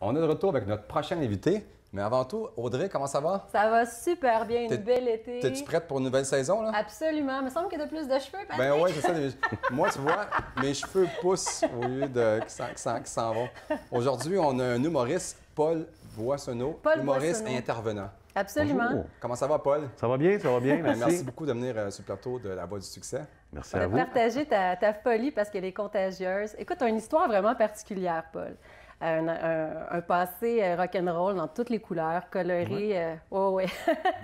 On est de retour avec notre prochain invité. Mais avant tout, Audrey, comment ça va? Ça va super bien, une belle été. T'es-tu prête pour une nouvelle saison, là? Absolument. Il me semble que de plus de cheveux, Patrick. Ben oui, c'est ça. Moi, tu vois, mes cheveux poussent au lieu de qui s'en vont. Aujourd'hui, on a un humoriste, Paul Boissonneau, Paul humoriste et intervenant. Absolument. Comment ça va, Paul? Ça va bien, ça va bien, ben, merci. beaucoup de venir euh, sur le plateau de La Voix du Succès. Merci à vous. De partager ta, ta folie parce qu'elle est contagieuse. Écoute, tu as une histoire vraiment particulière, Paul un, passé euh, rock'n'roll dans toutes les couleurs, coloré. Euh, oh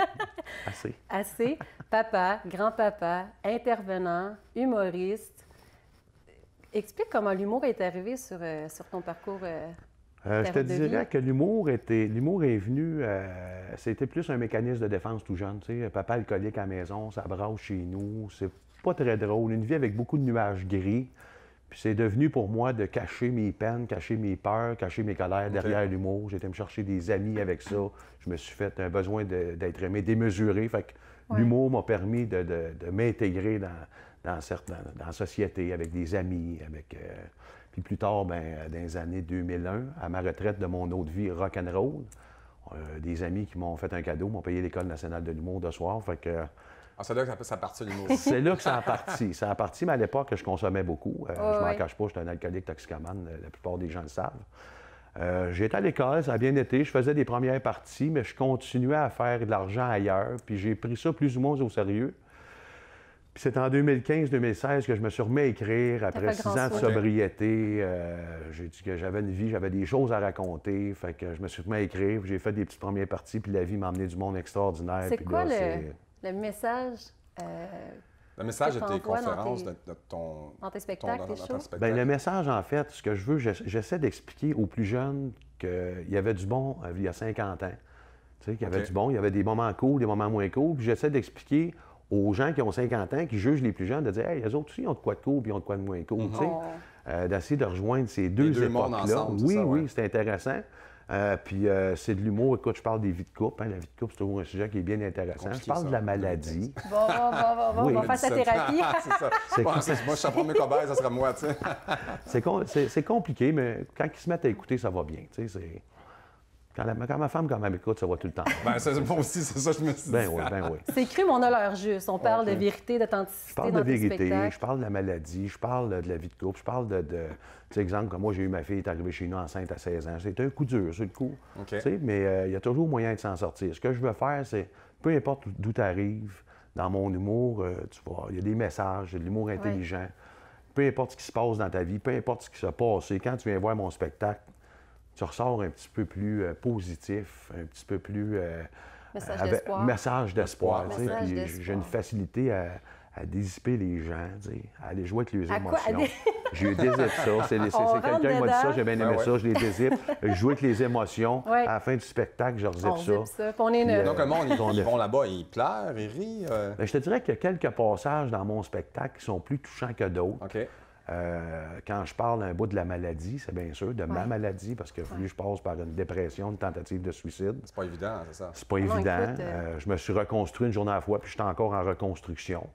Assez. Assez. Papa, grand-papa, intervenant, humoriste. Explique comment l'humour est arrivé sur, euh, ton parcours. je te dirais que l'humour était l'humour est venu, c'était plus un mécanisme de défense tout jeune. Tu sais, papa alcoolique à la maison, ça brasse chez nous, c'est pas très drôle. Une vie avec beaucoup de nuages gris. Puis c'est devenu pour moi de cacher mes peines, cacher mes peurs, cacher mes colères derrière l'humour. J'étais me chercher des amis avec ça. Je me suis fait un besoin d'être aimé, démesuré. Fait que l'humour m'a permis de, m'intégrer dans, la société, avec des amis, euh, puis plus tard, ben, euh, dans les années 2001, à ma retraite de mon autre vie rock'n'roll, euh, des amis qui m'ont fait un cadeau, m'ont payé l'École nationale de l'humour de soir. Fait que ah, c'est là que ça, partit l'humour. c'est là que ça a parti. Ça a parti, mais à l'époque, je consommais beaucoup. Euh, je m'en cache pas, j'étais un alcoolique toxicomane. Euh, la plupart des gens le savent. Euh, j'étais à l'école, ça a bien été. Je faisais des premières parties, mais je continuais à faire de l'argent ailleurs. Puis j'ai pris ça plus ou moins au sérieux. Puis c'est en 2015-2016 que je me suis remis à écrire après six ans de sobriété. Euh, j'ai dit que j'avais une vie, j'avais des choses à raconter. Fait que je me suis remis à écrire. J'ai fait des petites premières parties, puis la vie m'a emmené du monde extraordinaire. C'est quoi le message. Euh, le message de tes conférences, de, ton. Dans tes spectacles, spectacle. Bien, le message, en fait, ce que je veux, j'essaie d'expliquer aux plus jeunes qu'il y avait du bon euh, il y a 50 ans. Tu sais, qu'il y avait du bon, il y avait des moments cool, des moments moins cool. Puis j'essaie d'expliquer aux gens qui ont 50 ans, qui jugent les plus jeunes, de dire, hey, les autres aussi, ils ont de quoi de cool, puis ils ont de quoi de moins cool. tu sais, mm-hmm. euh, D'essayer de rejoindre ces deux, deux époques-là. Oui, ça, Oui, oui, c'est intéressant. Euh, puis euh, c'est de l'humour. Écoute, je parle des vies de hein. La vie de couple, c'est toujours un sujet qui est bien intéressant. je parle de la maladie. Bon, bon, bon, bon, on va faire sa thérapie. c'est ça. C'est moi, je suis mes ça sera moi, tu sais. c'est, compliqué, mais quand ils se mettent à écouter, ça va bien, tu sais. Quand, ma femme, quand même, écoute, ça va tout le temps. ben, c'est aussi, c'est ça, que je me suis dit. Ben oui, ben oui. C'est cru, mais on a l'heure juste. On parle de vérité, d'authenticité. Je parle de vérité, je parle de la maladie, je parle de la vie de couple, je parle de. Tu sais, exemple, comme moi, j'ai eu ma fille, est arrivée chez nous enceinte à 16 ans. C'était un coup dur, c'est le coup. mais euh, il y a toujours moyen de s'en sortir. Ce que je veux faire, c'est peu importe d'où tu arrives, dans mon humour, euh, tu vois, il y a des messages, de l'humour intelligent. Peu importe ce qui se passe dans ta vie, peu importe ce qui passe passé, quand tu viens voir mon spectacle, tu ressors un petit peu plus euh, positif, un petit peu plus. Euh, message d'espoir. J'ai une facilité à, à dissiper les gens, à les jouer avec les émotions. je les ça. C'est quelqu'un qui m'a dit ça, j'ai bien ben aimé ça, je les désipe, Jouer avec les émotions. À la fin du spectacle, je redisipe ça. ça. Donc, comment ils, vont là-bas? Ils pleurent, ils rient? Euh. Ben, je te dirais qu'il y a quelques passages dans mon spectacle qui sont plus touchants que d'autres. Euh, quand je parle un bout de la maladie, c'est bien sûr de ma maladie, parce que je passe par une dépression, une tentative de suicide. C'est pas évident, hein, c'est ça? C'est pas évident. Euh, euh, je me suis reconstruit une journée à la fois, puis je suis encore en reconstruction.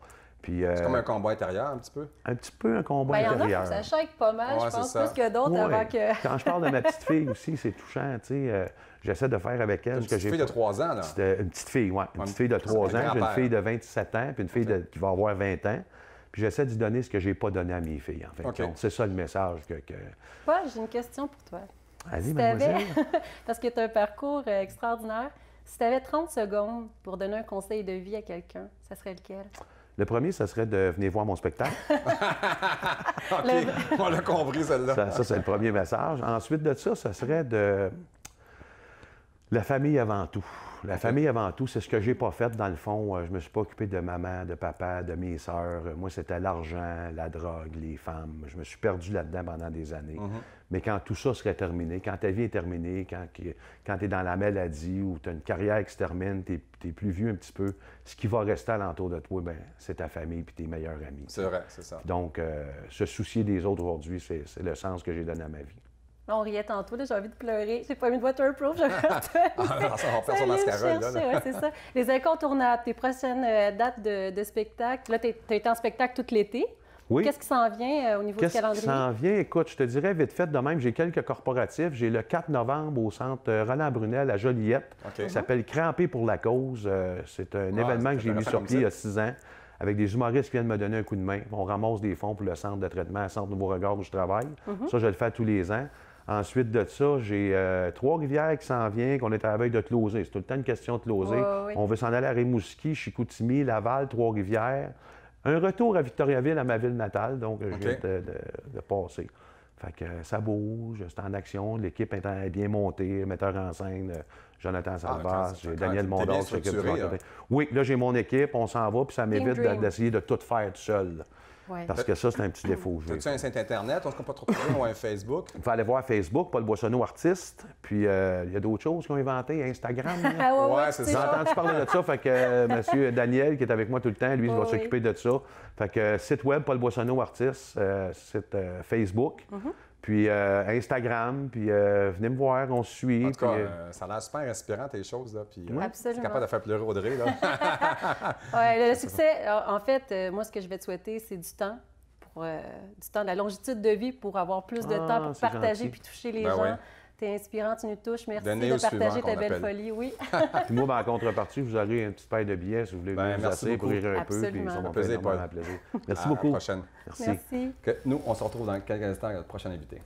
C'est comme un combat intérieur, un petit peu. Un petit peu un combat intérieur. Ben, il y en a qui pas mal, je pense, plus que d'autres avant que. Quand je parle de ma petite fille aussi, c'est touchant, tu sais. J'essaie de faire avec elle. Une petite fille de 3 ans, là. Une petite fille, oui. Une petite fille de 3 ans. une fille de 27 ans, puis une fille de... qui va avoir 20 ans. Puis j'essaie de donner ce que j'ai pas donné à mes filles, en fait. c'est ça le message que. que... j'ai une question pour toi. Allez, si mademoiselle. Parce que tu as un parcours euh, extraordinaire. Si tu avais 30 secondes pour donner un conseil de vie à quelqu'un, ça serait lequel? Le premier, ça serait de venir voir mon spectacle. OK, on l'a compris, celle-là. Ça, ça c'est le premier message. Ensuite de ça, ça serait de la famille avant tout. La famille avant tout, c'est ce que j'ai pas fait dans le fond. Euh, je me suis pas occupé de maman, de papa, de mes sœurs. Euh, moi, c'était l'argent, la drogue, les femmes. Je me suis perdu là-dedans pendant des années. Mhm. Mais quand tout ça serait terminé, quand ta vie est terminée, quand, quand tu es dans la maladie ou tu as une carrière qui se termine, tu es, plus vieux un petit peu, ce qui va rester alentour de toi, ben, c'est ta famille et tes meilleurs amis. C'est vrai, c'est ça. Donc, euh, se soucier des autres aujourd'hui, c'est le sens que j'ai donné à ma vie. On riait tantôt, j'ai envie de pleurer. C'est pas une de waterproof, je ah, faire son c'est ça. Les incontournables, tes prochaines euh, dates de, spectacle. Là, tu as été en spectacle tout l'été. Oui. Qu'est-ce qui s'en vient euh, au niveau du calendrier? Qu'est-ce qui s'en vient? Écoute, je te dirais vite fait de même, j'ai quelques corporatifs. J'ai le 4 novembre au centre euh, Roland Brunel à Joliette. Ça s'appelle Cramper pour la cause. C'est un événement que j'ai mis sur pied il y a six ans avec des humoristes qui viennent me donner un coup de main. On ramasse des fonds pour le centre de traitement, le centre Nouveau Regard où je travaille. Mhm. Ça, je le fais tous les ans. Ensuite de ça, j'ai euh, Trois-Rivières qui s'en vient, qu'on est à la veille de closer. C'est tout le temps une question de closer. On veut s'en aller à Rimouski, Chicoutimi, Laval, Trois-Rivières. Un retour à Victoriaville, à ma ville natale, donc je viens de, passer. Fait que ça bouge, c'est en action, l'équipe est bien montée, metteur en scène, euh, Jonathan Salvas, ah, Daniel Mondor, hein? Oui, là j'ai mon équipe, on s'en va, puis ça m'évite d'essayer de tout faire tout seul. Parce que ça, c'est un petit défaut. As-tu un site Internet? On se ne pas trop ou un Facebook? Il faut aller voir Facebook, Paul Boissonneau, artiste. Puis euh, il y a d'autres choses qu'ils ont inventées, Instagram. Ah ouais, ouais c'est ça. J'ai entendu parler de ça. Fait que euh, M. Daniel, qui est avec moi tout le temps, lui, il va s'occuper de ça. Fait que euh, site web, Paul Boissonneau, artiste, site Facebook. Mm-hmm. Puis euh, Instagram, puis euh, venez me voir, on suit. Euh, ça a l'air super inspirant, tes choses. Là, puis, capable de faire pleurer Audrey. Là. le succès, en fait, moi, ce que je vais te souhaiter, c'est du temps. Pour, du temps, de la longitude de vie pour avoir plus de ah, temps pour partager et puis toucher les ben gens. T'es inspirante, inspirant, tu nous touches. Merci de partager ta belle folie. Oui. puis moi, ben, en contrepartie, vous aurez une petite paille de billets si vous voulez ben, vous remercier, pour rire un Absolument. peu. Puis ça m'a plaisir. Merci beaucoup. À la prochaine. Merci. nous, on se retrouve dans quelques instants avec notre prochain invité.